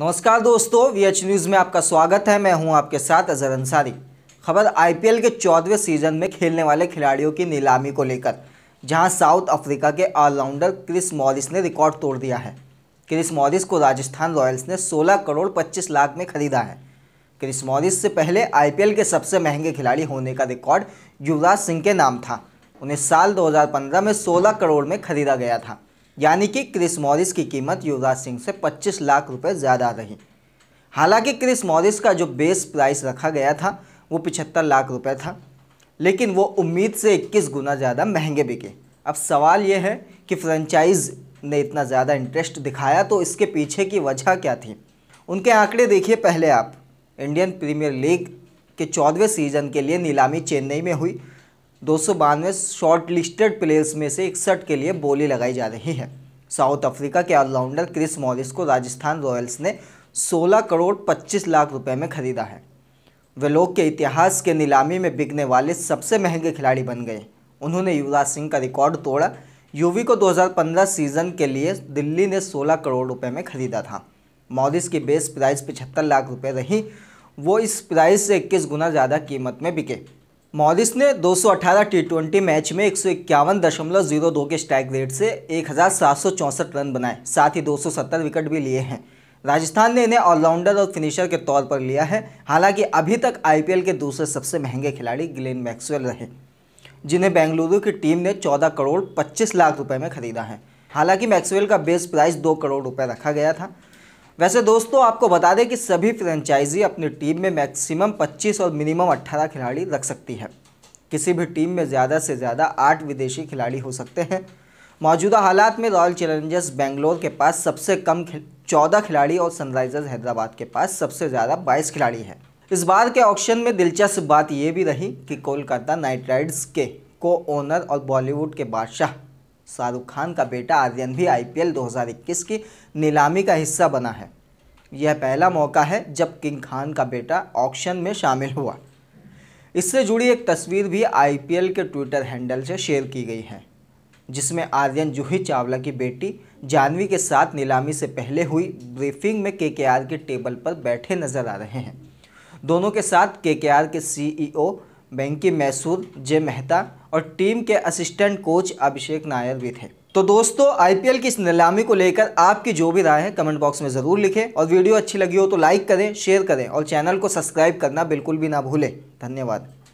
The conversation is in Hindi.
नमस्कार दोस्तों वीएच न्यूज़ में आपका स्वागत है मैं हूं आपके साथ अजहर अंसारी खबर आईपीएल के चौदहवें सीजन में खेलने वाले खिलाड़ियों की नीलामी को लेकर जहां साउथ अफ्रीका के ऑलराउंडर क्रिस मॉरिस ने रिकॉर्ड तोड़ दिया है क्रिस मॉरिस को राजस्थान रॉयल्स ने 16 करोड़ 25 लाख में खरीदा है क्रिस मॉरिस से पहले आईपीएल के सबसे महंगे खिलाड़ी होने का रिकॉर्ड युवराज सिंह के नाम था उन्हें साल 2015 में 16 करोड़ में खरीदा गया था यानी कि क्रिस मॉरिस की कीमत युवराज सिंह से 25 लाख रुपए ज़्यादा रही हालांकि क्रिस मॉरिस का जो बेस प्राइस रखा गया था वो पिछहत्तर लाख रुपए था लेकिन वो उम्मीद से इक्कीस गुना ज़्यादा महंगे बिके अब सवाल ये है कि फ्रेंचाइज ने इतना ज़्यादा इंटरेस्ट दिखाया तो इसके पीछे की वजह क्या थी उनके आंकड़े देखिए पहले आप इंडियन प्रीमियर लीग के चौदहवें सीज़न के लिए नीलामी चेन्नई में हुई दो सौ शॉर्ट लिस्टेड प्लेयर्स में से इकसठ के लिए बोली लगाई जा रही है साउथ अफ्रीका के ऑलराउंडर क्रिस मॉरिस को राजस्थान रॉयल्स ने 16 करोड़ 25 लाख रुपए में खरीदा है वे लोग के इतिहास के नीलामी में बिकने वाले सबसे महंगे खिलाड़ी बन गए उन्होंने युवराज सिंह का रिकॉर्ड तोड़ा यूवी को 2015 सीजन के लिए दिल्ली ने 16 करोड़ रुपए में खरीदा था मॉरिस की बेस प्राइस पचहत्तर लाख रुपए रही वो इस प्राइस से इक्कीस गुना ज़्यादा कीमत में बिके मॉरिस ने 218 टी मैच में एक के स्ट्राइक रेट से एक रन बनाए साथ ही 270 विकेट भी लिए हैं राजस्थान ने इन्हें ऑलराउंडर और फिनिशर के तौर पर लिया है हालांकि अभी तक आईपीएल के दूसरे सबसे महंगे खिलाड़ी ग्लेन मैक्सवेल रहे जिन्हें बेंगलुरु की टीम ने 14 करोड़ 25 लाख रुपए में खरीदा है हालांकि मैक्सवेल का बेस प्राइस 2 करोड़ रुपए रखा गया था वैसे दोस्तों आपको बता दें कि सभी फ्रेंचाइजी अपनी टीम में मैक्सिमम 25 और मिनिमम 18 खिलाड़ी रख सकती है किसी भी टीम में ज़्यादा से ज़्यादा आठ विदेशी खिलाड़ी हो सकते हैं मौजूदा हालात में रॉयल चैलेंजर्स बेंगलोर के पास सबसे कम चौदह खिलाड़ी और सनराइजर्स हैदराबाद के पास सबसे ज़्यादा बाईस खिलाड़ी है इस बार के ऑक्शन में दिलचस्प बात यह भी रही कि कोलकाता नाइट राइडर्स के को ओनर और बॉलीवुड के बादशाह शाहरुख खान का बेटा आर्यन भी आईपीएल 2021 की नीलामी का हिस्सा बना है यह पहला मौका है जब किंग खान का बेटा ऑक्शन में शामिल हुआ इससे जुड़ी एक तस्वीर भी आईपीएल के ट्विटर हैंडल से शेयर की गई है जिसमें आर्यन जूही चावला की बेटी जानवी के साथ नीलामी से पहले हुई ब्रीफिंग में के के टेबल पर बैठे नजर आ रहे हैं दोनों के साथ के के सीईओ e बैंकी मैसूर जय मेहता और टीम के असिस्टेंट कोच अभिषेक नायर भी थे तो दोस्तों आईपीएल की इस नीलामी को लेकर आपकी जो भी राय है कमेंट बॉक्स में ज़रूर लिखें और वीडियो अच्छी लगी हो तो लाइक करें शेयर करें और चैनल को सब्सक्राइब करना बिल्कुल भी ना भूलें धन्यवाद